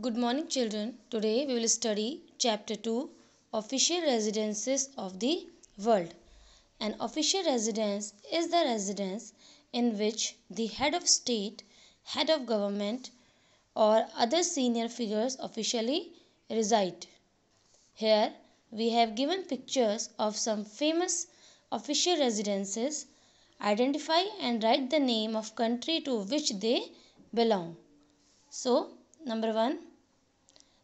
Good morning children. Today we will study chapter 2 Official Residences of the World. An official residence is the residence in which the head of state, head of government or other senior figures officially reside. Here we have given pictures of some famous official residences. Identify and write the name of country to which they belong. So, Number one,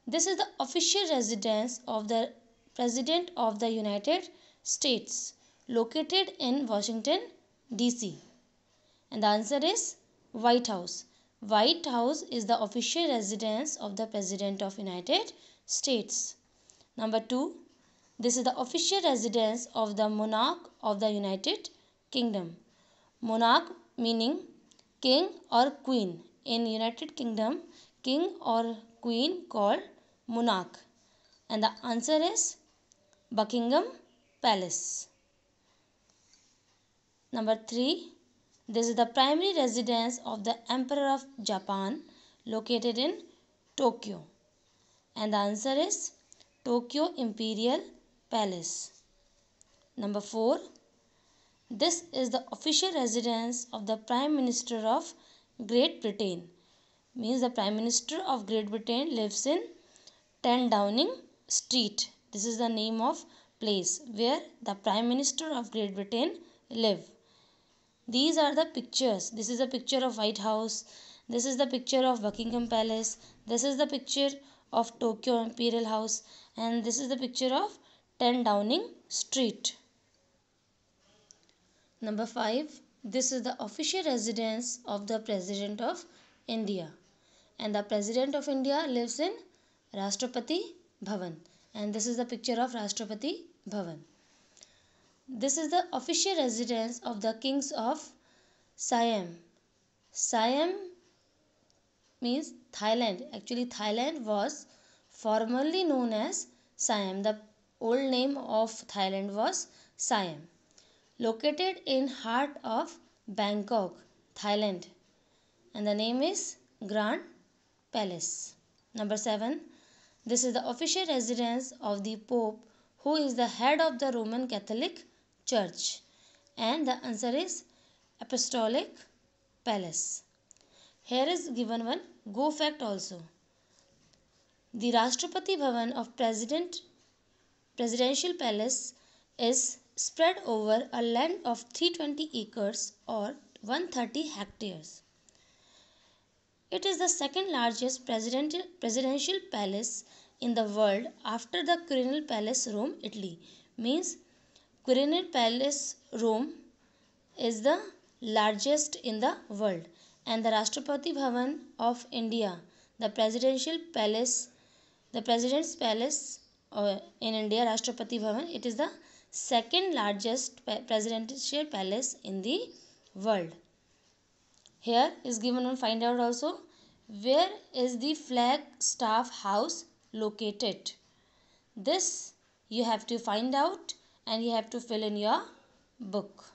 this is the official residence of the President of the United States, located in Washington, D.C. And the answer is White House. White House is the official residence of the President of United States. Number two, this is the official residence of the monarch of the United Kingdom. Monarch meaning king or queen. In United Kingdom, king or queen called monarch? And the answer is Buckingham Palace. Number 3. This is the primary residence of the Emperor of Japan located in Tokyo. And the answer is Tokyo Imperial Palace. Number 4. This is the official residence of the Prime Minister of Great Britain means the prime minister of great britain lives in 10 downing street this is the name of place where the prime minister of great britain live these are the pictures this is a picture of white house this is the picture of buckingham palace this is the picture of tokyo imperial house and this is the picture of 10 downing street number 5 this is the official residence of the president of India. And the President of India lives in Rashtrapati Bhavan. And this is the picture of Rashtrapati Bhavan. This is the official residence of the kings of Siam. Siam means Thailand. Actually, Thailand was formerly known as Siam. The old name of Thailand was Siam. Located in heart of Bangkok, Thailand and the name is Grand Palace. Number 7. This is the official residence of the Pope who is the head of the Roman Catholic Church and the answer is Apostolic Palace. Here is given one go fact also. The Rashtrapati Bhavan of President Presidential Palace is spread over a land of 320 acres or 130 hectares. It is the second largest presidential palace in the world after the Quirinal Palace, Rome, Italy. Means Quirinal Palace, Rome is the largest in the world. And the Rashtrapati Bhavan of India, the presidential palace, the president's palace uh, in India, Rashtrapati Bhavan, it is the second largest presidential palace in the world here is given on find out also where is the flagstaff house located this you have to find out and you have to fill in your book